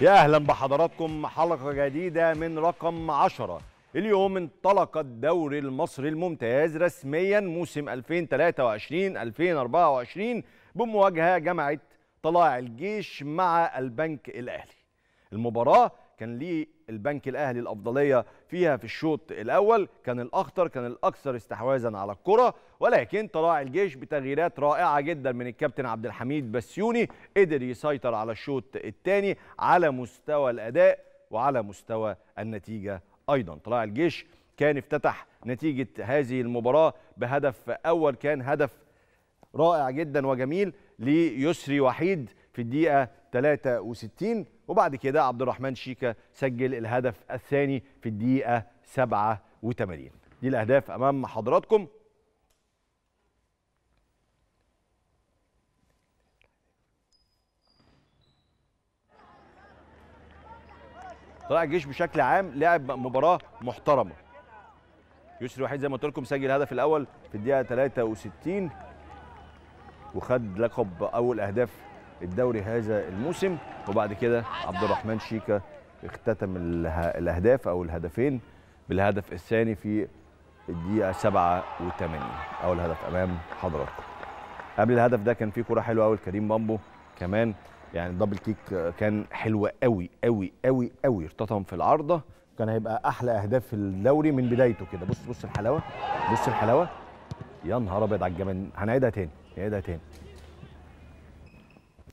يا أهلا بحضراتكم حلقة جديدة من رقم 10 اليوم انطلق الدوري المصري الممتاز رسميا موسم 2023-2024 بمواجهة جامعة طلائع الجيش مع البنك الأهلي المباراة كان ليه البنك الاهلي الافضليه فيها في الشوط الاول كان الاخطر كان الاكثر استحواذا على الكره ولكن طلاع الجيش بتغييرات رائعه جدا من الكابتن عبد الحميد بسيوني قدر يسيطر على الشوط الثاني على مستوى الاداء وعلى مستوى النتيجه ايضا طلاع الجيش كان افتتح نتيجه هذه المباراه بهدف اول كان هدف رائع جدا وجميل ليسري وحيد في الدقيقة 63 وبعد كده عبد الرحمن شيكا سجل الهدف الثاني في الدقيقة 87 دي الأهداف أمام حضراتكم طلع الجيش بشكل عام لعب مباراة محترمة يسري وحيد زي ما قلت لكم سجل الهدف الأول في الدقيقة 63 وخد لقب أول أهداف الدوري هذا الموسم وبعد كده عبد الرحمن شيكا اختتم الاهداف او الهدفين بالهدف الثاني في الدقيقه 87 اول هدف امام حضراتكم قبل الهدف ده كان في كوره حلوه قوي لكريم بامبو كمان يعني الدبل كيك كان حلو قوي قوي قوي قوي ارتطم في العارضه كان هيبقى احلى اهداف في الدوري من بدايته كده بص بص الحلاوه بص الحلاوه يا نهار ابيض على الجمال هنعيدها تاني نعيدها تاني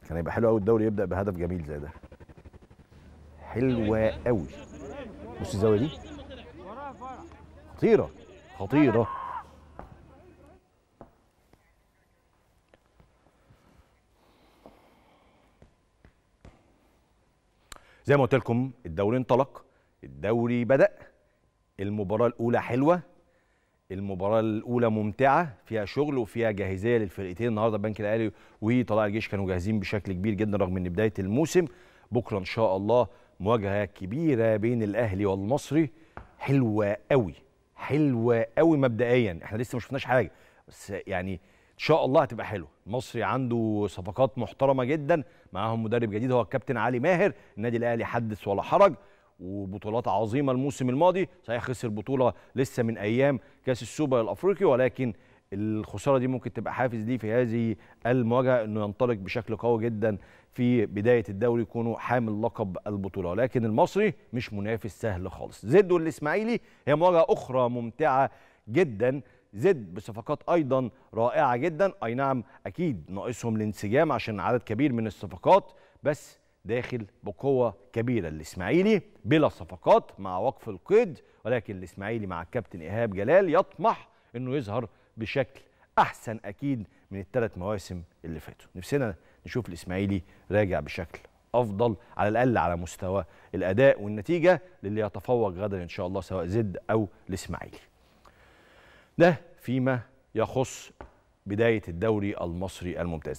كان هيبقى حلو قوي الدوري يبدا بهدف جميل زي ده حلوه قوي بص الزاويه دي خطيره خطيره زي ما قلت لكم الدوري انطلق الدوري بدا المباراه الاولى حلوه المباراه الاولى ممتعه فيها شغل وفيها جاهزيه للفرقتين النهارده البنك الاهلي وطلائع الجيش كانوا جاهزين بشكل كبير جدا رغم ان بدايه الموسم بكره ان شاء الله مواجهه كبيره بين الاهلي والمصري حلوه قوي حلوه قوي مبدئيا احنا لسه ما شفناش حاجه بس يعني ان شاء الله هتبقى حلوه المصري عنده صفقات محترمه جدا معاهم مدرب جديد هو الكابتن علي ماهر النادي الاهلي حدث ولا حرج وبطولات عظيمه الموسم الماضي صحيح خسر بطوله لسه من ايام كاس السوبر الافريقي ولكن الخساره دي ممكن تبقى حافز ليه في هذه المواجهه انه ينطلق بشكل قوي جدا في بدايه الدوري يكونوا حامل لقب البطوله ولكن المصري مش منافس سهل خالص زد والاسماعيلي هي مواجهه اخرى ممتعه جدا زد بصفقات ايضا رائعه جدا اي نعم اكيد ناقصهم الانسجام عشان عدد كبير من الصفقات بس داخل بقوه كبيره الاسماعيلي بلا صفقات مع وقف القيد ولكن الاسماعيلي مع الكابتن ايهاب جلال يطمح انه يظهر بشكل احسن اكيد من الثلاث مواسم اللي فاتوا نفسنا نشوف الاسماعيلي راجع بشكل افضل على الاقل على مستوى الاداء والنتيجه للي يتفوق غدا ان شاء الله سواء زد او الاسماعيلي ده فيما يخص بدايه الدوري المصري الممتاز